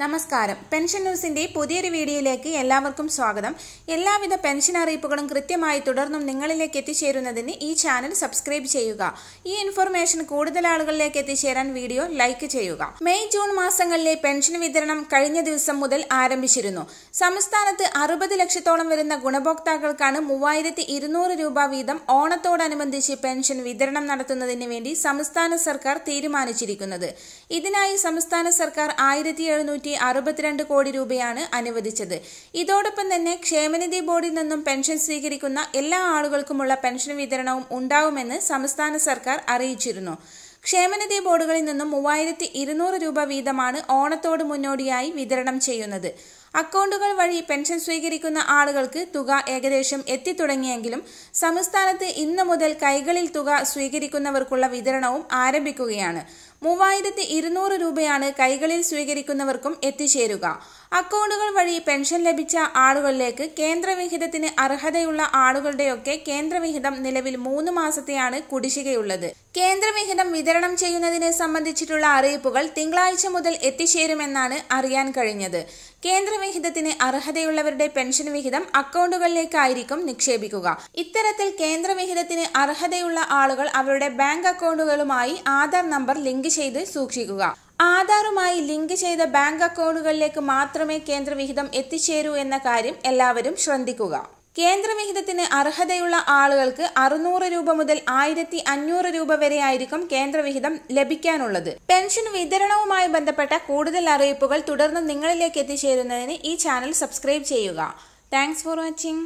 നമസ്കാരം പെൻഷൻ ന്യൂസിന്റെ പുതിയൊരു വീഡിയോയിലേക്ക് എല്ലാവർക്കും സ്വാഗതം എല്ലാവിധ പെൻഷൻ അറിയിപ്പുകളും കൃത്യമായി തുടർന്നും നിങ്ങളിലേക്ക് എത്തിച്ചേരുന്നതിന് ഈ ചാനൽ സബ്സ്ക്രൈബ് ചെയ്യുക ഈ ഇൻഫർമേഷൻ കൂടുതൽ ആളുകളിലേക്ക് എത്തിച്ചേരാൻ വീഡിയോ ലൈക്ക് ചെയ്യുക മെയ് ജൂൺ മാസങ്ങളിലെ പെൻഷൻ വിതരണം കഴിഞ്ഞ ദിവസം മുതൽ ആരംഭിച്ചിരുന്നു സംസ്ഥാനത്ത് അറുപത് ലക്ഷത്തോളം വരുന്ന ഗുണഭോക്താക്കൾക്കാണ് മൂവായിരത്തി ഇരുന്നൂറ് രൂപ വീതം ഓണത്തോടനുബന്ധിച്ച് പെൻഷൻ വിതരണം നടത്തുന്നതിന് വേണ്ടി സംസ്ഥാന സർക്കാർ തീരുമാനിച്ചിരിക്കുന്നത് ഇതിനായി സംസ്ഥാന സർക്കാർ ആയിരത്തി ഇരുന്നൂറ്റി അറുപത്തിരണ്ട് കോടി രൂപയാണ് അനുവദിച്ചത് ഇതോടൊപ്പം തന്നെ ക്ഷേമനിധി ബോർഡിൽ നിന്നും പെൻഷൻ സ്വീകരിക്കുന്ന എല്ലാ ആളുകൾക്കുമുള്ള പെൻഷൻ വിതരണവും ഉണ്ടാവുമെന്ന് സംസ്ഥാന സർക്കാർ അറിയിച്ചിരുന്നു ക്ഷേമനിധി ബോർഡുകളിൽ നിന്നും മൂവായിരത്തി ഇരുന്നൂറ് രൂപ വീതമാണ് ഓണത്തോട് മുന്നോടിയായി വിതരണം ചെയ്യുന്നത് അക്കൗണ്ടുകൾ വഴി പെൻഷൻ സ്വീകരിക്കുന്ന ആളുകൾക്ക് തുക ഏകദേശം എത്തിത്തുടങ്ങിയെങ്കിലും സംസ്ഥാനത്ത് ഇന്ന് മുതൽ കൈകളിൽ തുക സ്വീകരിക്കുന്നവർക്കുള്ള വിതരണവും ആരംഭിക്കുകയാണ് മൂവായിരത്തി ഇരുന്നൂറ് രൂപയാണ് കൈകളിൽ സ്വീകരിക്കുന്നവർക്കും എത്തിച്ചേരുക അക്കൗണ്ടുകൾ വഴി പെൻഷൻ ലഭിച്ച ആളുകളിലേക്ക് കേന്ദ്രവിഹിതത്തിന് അർഹതയുള്ള ആളുകളുടെയൊക്കെ കേന്ദ്രവിഹിതം നിലവിൽ മൂന്ന് മാസത്തെയാണ് കുടിശ്ശികയുള്ളത് കേന്ദ്രവിഹിതം വിതരണം ചെയ്യുന്നതിനെ സംബന്ധിച്ചിട്ടുള്ള അറിയിപ്പുകൾ തിങ്കളാഴ്ച മുതൽ എത്തിച്ചേരുമെന്നാണ് അറിയാൻ കഴിഞ്ഞത് കേന്ദ്ര വിഹിതത്തിന് അർഹതയുള്ളവരുടെ പെൻഷൻ വിഹിതം അക്കൗണ്ടുകളിലേക്കായിരിക്കും നിക്ഷേപിക്കുക ഇത്തരത്തിൽ കേന്ദ്ര വിഹിതത്തിന് അർഹതയുള്ള ആളുകൾ അവരുടെ ബാങ്ക് അക്കൗണ്ടുകളുമായി ആധാർ നമ്പർ ലിങ്ക് ചെയ്ത് സൂക്ഷിക്കുക ആധാറുമായി ലിങ്ക് ചെയ്ത ബാങ്ക് അക്കൗണ്ടുകളിലേക്ക് മാത്രമേ കേന്ദ്രവിഹിതം എത്തിച്ചേരൂ എന്ന കാര്യം എല്ലാവരും ശ്രദ്ധിക്കുക കേന്ദ്രവിഹിതത്തിന് അർഹതയുള്ള ആളുകൾക്ക് അറുനൂറ് രൂപ മുതൽ ആയിരത്തി അഞ്ഞൂറ് രൂപ വരെയായിരിക്കും കേന്ദ്രവിഹിതം ലഭിക്കാനുള്ളത് പെൻഷൻ വിതരണവുമായി ബന്ധപ്പെട്ട കൂടുതൽ അറിയിപ്പുകൾ തുടർന്ന് നിങ്ങളിലേക്ക് എത്തിച്ചേരുന്നതിന് ഈ ചാനൽ സബ്സ്ക്രൈബ് ചെയ്യുക താങ്ക്സ് ഫോർ വാച്ചിങ്